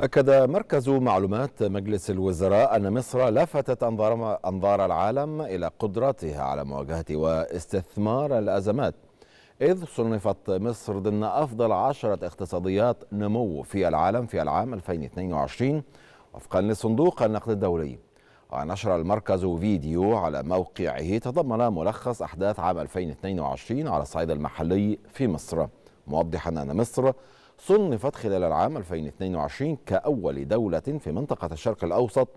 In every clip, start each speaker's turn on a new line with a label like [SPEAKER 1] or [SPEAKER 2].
[SPEAKER 1] أكد مركز معلومات مجلس الوزراء أن مصر لفتت أنظار, أنظار العالم إلى قدراتها على مواجهة واستثمار الأزمات إذ صنفت مصر ضمن أفضل عشرة اقتصاديات نمو في العالم في العام 2022 وفقا لصندوق النقد الدولي ونشر المركز فيديو على موقعه تضمن ملخص أحداث عام 2022 على الصعيد المحلي في مصر موضحا أن مصر صنفت خلال العام 2022 كأول دولة في منطقة الشرق الأوسط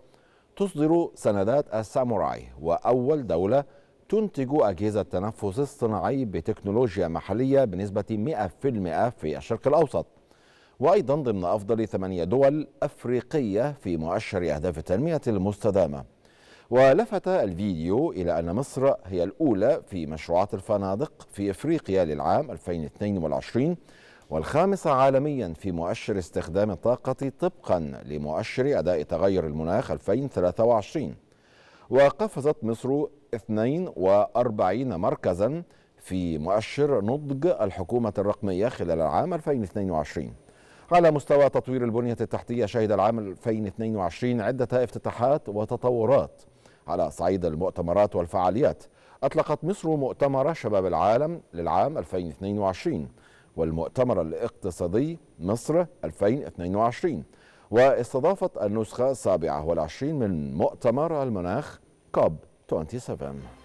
[SPEAKER 1] تصدر سندات الساموراي وأول دولة تنتج أجهزة التنفس الصناعي بتكنولوجيا محلية بنسبة 100% في الشرق الأوسط وأيضا ضمن أفضل ثمانية دول أفريقية في مؤشر أهداف التنمية المستدامة ولفت الفيديو إلى أن مصر هي الأولى في مشروعات الفنادق في إفريقيا للعام 2022 والخامسة عالميا في مؤشر استخدام الطاقة طبقا لمؤشر أداء تغير المناخ 2023 وقفزت مصر 42 مركزا في مؤشر نضج الحكومة الرقمية خلال العام 2022 على مستوى تطوير البنية التحتية شهد العام 2022 عدة افتتاحات وتطورات على صعيد المؤتمرات والفعاليات أطلقت مصر مؤتمر شباب العالم للعام 2022 والمؤتمر الاقتصادي مصر 2022 واستضافت النسخة السابعة والعشرين من مؤتمر المناخ كوب 27